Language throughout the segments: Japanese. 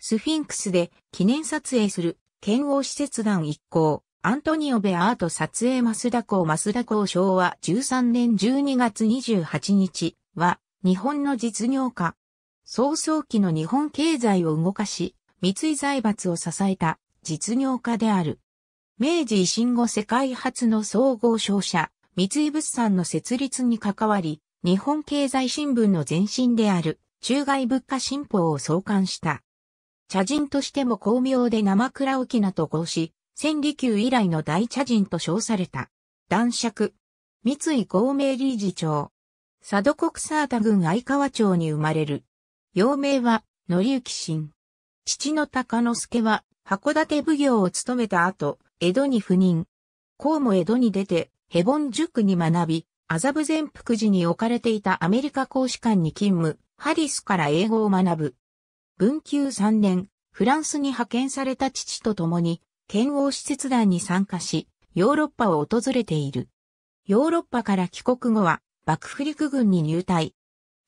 スフィンクスで記念撮影する剣王施設団一行、アントニオ・ベアート撮影増田マ増田コ昭和13年12月28日は日本の実業家。早々期の日本経済を動かし、三井財閥を支えた実業家である。明治維新後世界初の総合商社、三井物産の設立に関わり、日本経済新聞の前身である中外物価新報を創刊した。茶人としても巧妙で生倉沖名と合し、千里宮以来の大茶人と称された。男爵。三井合名理事長。佐渡国サータ郡相川町に生まれる。幼名は、則之神。父の高之助は、函館奉行を務めた後、江戸に赴任。こうも江戸に出て、ヘボン塾に学び、麻布善福寺に置かれていたアメリカ公使館に勤務、ハリスから英語を学ぶ。文久三年、フランスに派遣された父と共に、剣王使節団に参加し、ヨーロッパを訪れている。ヨーロッパから帰国後は、幕府陸軍に入隊。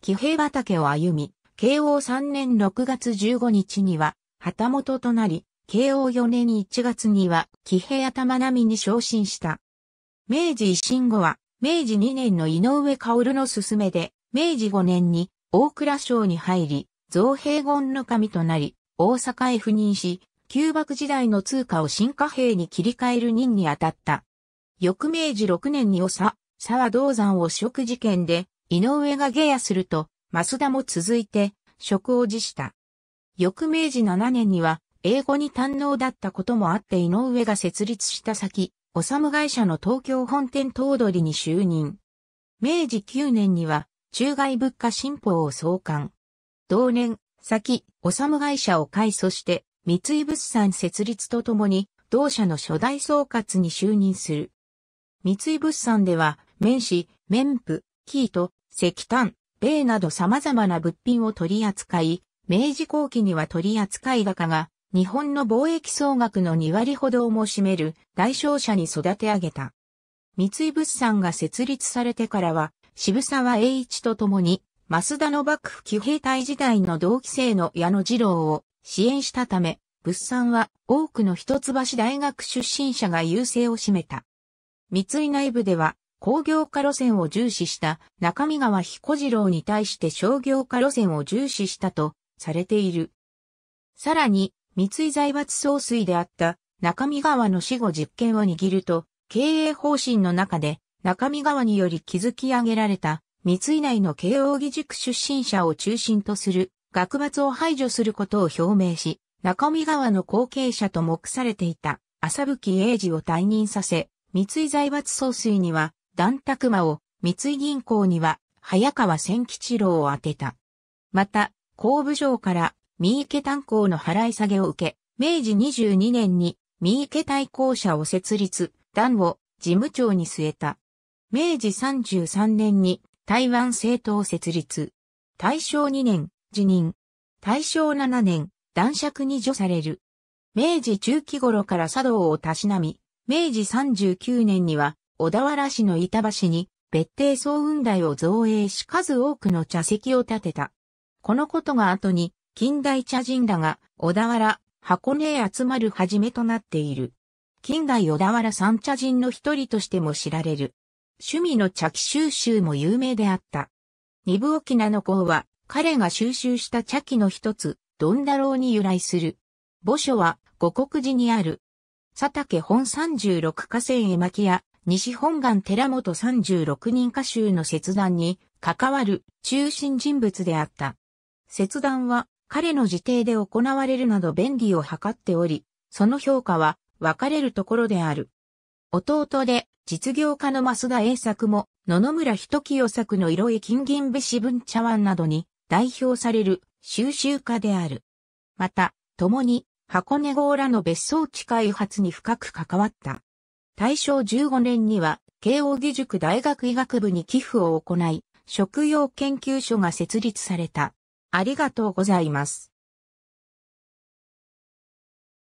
騎兵畑を歩み、慶応三年6月15日には、旗本となり、慶応四年1月には、騎兵頭並みに昇進した。明治維新後は、明治2年の井上薫の勧めで、明治5年に大蔵省に入り、造幣言の神となり、大阪へ赴任し、旧幕時代の通貨を新貨幣に切り替える任に当たった。翌明治6年に長、沢銅山を職事件で、井上が下野すると、増田も続いて、職を辞した。翌明治7年には、英語に堪能だったこともあって井上が設立した先、おさむ会社の東京本店頭取に就任。明治9年には、中外物価新法を創刊。同年、先、お会社を改組して、三井物産設立とともに、同社の初代総括に就任する。三井物産では、綿紙、綿布、生糸、石炭、米など様々な物品を取り扱い、明治後期には取り扱い高が、日本の貿易総額の2割ほどをも占める代償者に育て上げた。三井物産が設立されてからは、渋沢栄一と共に増田の幕府騎兵隊時代の同期生の矢野次郎を支援したため、物産は多くの一橋大学出身者が優勢を占めた。三井内部では工業化路線を重視した中見川彦次郎に対して商業化路線を重視したとされている。さらに、三井財閥総帥であった中見川の死後実権を握ると、経営方針の中で中見川により築き上げられた三井内の慶応義塾出身者を中心とする学閥を排除することを表明し、中見川の後継者と目されていた浅吹英二を退任させ、三井財閥総帥には段卓馬を、三井銀行には早川千吉郎を当てた。また、工部省から三池炭鉱の払い下げを受け、明治22年に三池対抗者を設立、段を事務長に据えた。明治33年に台湾政党設立。大正2年、辞任。大正7年、男爵に除される。明治中期頃から茶道をたしなみ、明治39年には小田原市の板橋に別邸総雲台を造営し数多くの茶席を建てた。このことが後に近代茶人らが小田原、箱根へ集まるはじめとなっている。近代小田原三茶人の一人としても知られる。趣味の茶器収集も有名であった。二部沖名の子は、彼が収集した茶器の一つ、ドンダローに由来する。墓所は、五国寺にある。佐竹本三十六河川絵巻や、西本願寺本三十六人歌集の切断に、関わる中心人物であった。切断は、彼の自邸で行われるなど便利を図っており、その評価は分かれるところである。弟で実業家の増田栄作も、野々村人清作の色絵金銀部四分茶碗などに代表される収集家である。また、共に箱根郷らの別荘地開発に深く関わった。大正15年には、慶応義塾大学医学部に寄付を行い、食用研究所が設立された。ありがとうございます。